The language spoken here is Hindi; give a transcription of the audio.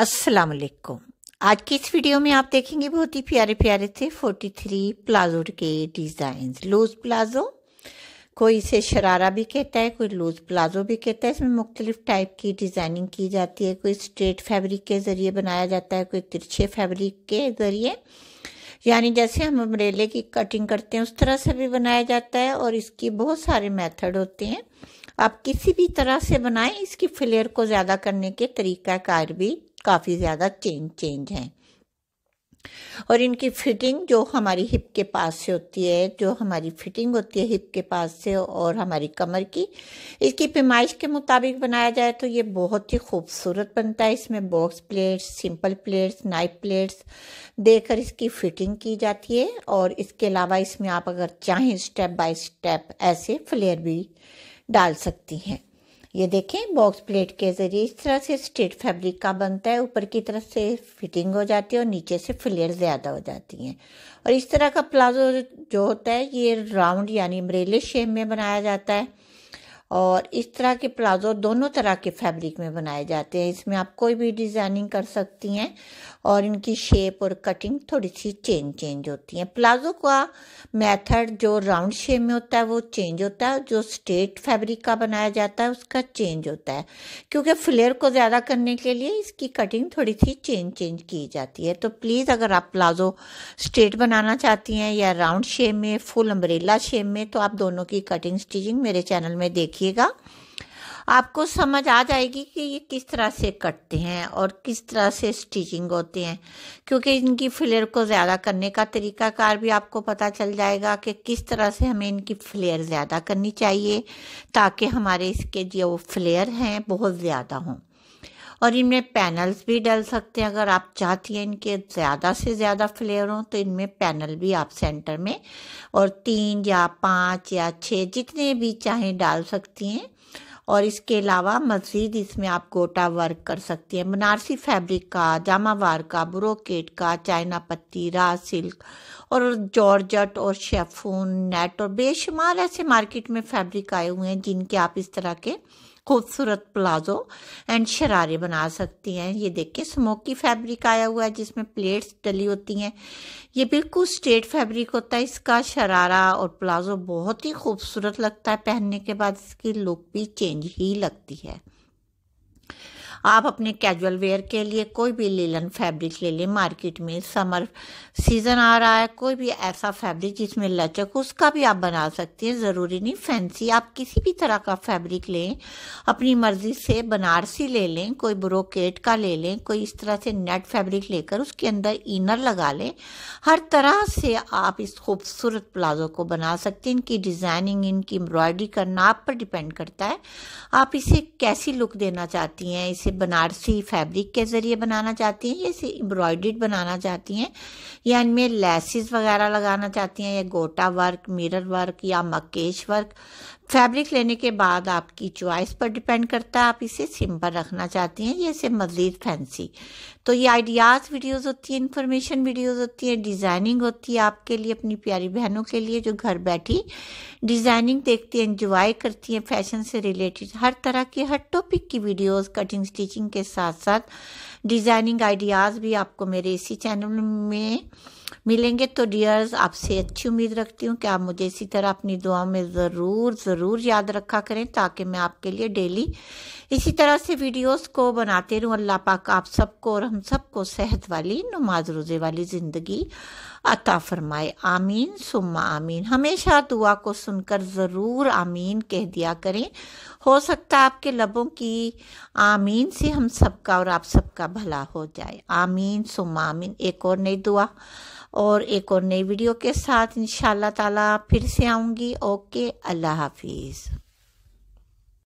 अस्सलाम वालेकुम आज की इस वीडियो में आप देखेंगे बहुत ही प्यारे प्यारे थे 43 प्लाजो के डिज़ाइन लूज प्लाजो कोई इसे शरारा भी कहता है कोई लूज प्लाजो भी कहता है इसमें मुख्तलिफ टाइप की डिज़ाइनिंग की जाती है कोई स्ट्रेट फैब्रिक के ज़रिए बनाया जाता है कोई तिरछे फैब्रिक के ज़रिए यानी जैसे हम अम्ब्रेले की कटिंग करते हैं उस तरह से भी बनाया जाता है और इसकी बहुत सारे मेथड होते हैं आप किसी भी तरह से बनाएं इसकी फ्लेयर को ज़्यादा करने के तरीका कार भी काफ़ी ज़्यादा चेंज चेंज हैं और इनकी फिटिंग जो हमारी हिप के पास से होती है जो हमारी फिटिंग होती है हिप के पास से और हमारी कमर की इसकी पेमाइश के मुताबिक बनाया जाए तो ये बहुत ही खूबसूरत बनता है इसमें box plates simple plates knife plates देकर इसकी फिटिंग की जाती है और इसके अलावा इसमें आप अगर चाहें स्टेप बाय स्टेप ऐसे फ्लेयर भी डाल सकती हैं ये देखें बॉक्स प्लेट के ज़रिए इस तरह से स्ट्रेट फैब्रिक का बनता है ऊपर की तरफ से फिटिंग हो जाती है और नीचे से फ्लेयर ज़्यादा हो जाती हैं और इस तरह का प्लाजो जो होता है ये राउंड यानी मरेले शेप में बनाया जाता है और इस तरह के प्लाजो दोनों तरह के फैब्रिक में बनाए जाते हैं इसमें आप कोई भी डिज़ाइनिंग कर सकती हैं और इनकी शेप और कटिंग थोड़ी सी चेंज चेंज होती है प्लाजो का मेथड जो राउंड शेप में होता है वो चेंज होता है जो स्ट्रेट फैब्रिक का बनाया जाता है उसका चेंज होता है क्योंकि फ्लेयर को ज़्यादा करने के लिए इसकी कटिंग थोड़ी सी चेंज चेंज की जाती है तो प्लीज़ अगर आप प्लाजो स्ट्रेट बनाना चाहती हैं या राउंड शेप में फुल अम्ब्रेला शेप में तो आप दोनों की कटिंग स्टिचिंग मेरे चैनल में देखिए देखिएगा आपको समझ आ जाएगी कि ये किस तरह से कटते हैं और किस तरह से स्टिचिंग होते हैं क्योंकि इनकी फ्लेयर को ज़्यादा करने का तरीका कार भी आपको पता चल जाएगा कि किस तरह से हमें इनकी फ्लेयर ज़्यादा करनी चाहिए ताकि हमारे इसके जो फ्लेयर हैं बहुत ज़्यादा हों और इनमें पैनल्स भी डल सकते हैं अगर आप चाहती हैं इनके ज़्यादा से ज़्यादा फ्लेवर हों तो इनमें पैनल भी आप सेंटर में और तीन या पाँच या छः जितने भी चाहें डाल सकती हैं और इसके अलावा मज़ीद इसमें आप गोटा वर्क कर सकती हैं बनारसी फैब्रिक का जामावार का ब्रोकेट का चाइना पत्ती रा सिल्क और जॉर्जट और शेफून नेट और बेशुमार ऐसे मार्केट में फैब्रिक आए हुए हैं जिनके आप इस तरह के खूबसूरत प्लाजो एंड शरारे बना सकती हैं ये देखिए स्मोकी फैब्रिक आया हुआ है जिसमें प्लेट्स डली होती हैं ये बिल्कुल स्ट्रेट फैब्रिक होता है इसका शरारा और प्लाजो बहुत ही खूबसूरत लगता है पहनने के बाद इसकी लुक भी चेंज ही लगती है आप अपने कैजुअल वेयर के लिए कोई भी लीलन फैब्रिक ले लें मार्केट में समर सीज़न आ रहा है कोई भी ऐसा फैब्रिक जिसमें लचक उसका भी आप बना सकते हैं ज़रूरी नहीं फैंसी आप किसी भी तरह का फैब्रिक लें अपनी मर्ज़ी से बनारसी ले लें कोई ब्रोकेट का ले लें कोई इस तरह से नेट फैब्रिक लेकर उसके अंदर इनर लगा लें हर तरह से आप इस खूबसूरत प्लाजो को बना सकते हैं इनकी डिज़ाइनिंग इनकी एम्ब्रॉयडरी करना आप पर डिपेंड करता है आप इसे कैसी लुक देना चाहती हैं इसे बनारसी फैब्रिक के ज़रिए बनाना चाहती हैं या इसे एम्ब्रॉयड्रीड बनाना चाहती हैं या इनमें लेसिस वगैरह लगाना चाहती हैं या गोटा वर्क मिरर वर्क या मकेश वर्क फैब्रिक लेने के बाद आपकी चॉइस पर डिपेंड करता है आप इसे सिंपल रखना चाहती हैं या इसे मज़ीद फैंसी तो ये आइडियाज़ वीडियोस होती हैं इन्फॉर्मेशन वीडियोस होती हैं डिज़ाइनिंग होती है आपके लिए अपनी प्यारी बहनों के लिए जो घर बैठी डिज़ाइनिंग देखती हैं इंजॉय करती हैं फैशन से रिलेटेड हर तरह की हर टॉपिक की वीडियोज़ कटिंग स्टिचिंग के साथ साथ डिज़ाइनिंग आइडियाज़ भी आपको मेरे इसी चैनल में मिलेंगे तो डियर्स आपसे अच्छी उम्मीद रखती हूँ कि आप मुझे इसी तरह अपनी दुआ में ज़रूर ज़रूर याद रखा करें ताकि मैं आपके लिए डेली इसी तरह से वीडियोस को बनाते रहूँ अल्लाह पाक आप सबको और हम सबको सेहत वाली नमाज रोज़े वाली ज़िंदगी अता फरमाए आमीन सुम आमीन हमेशा दुआ को सुनकर ज़रूर आमीन कह दिया करें हो सकता है आपके लबों की आमीन से हम सबका और आप सबका भला हो जाए आमीन सुम्मा आमीन एक और नई दुआ और एक और नई वीडियो के साथ इन ताला फिर से आऊँगी ओके अल्लाह हाफिज़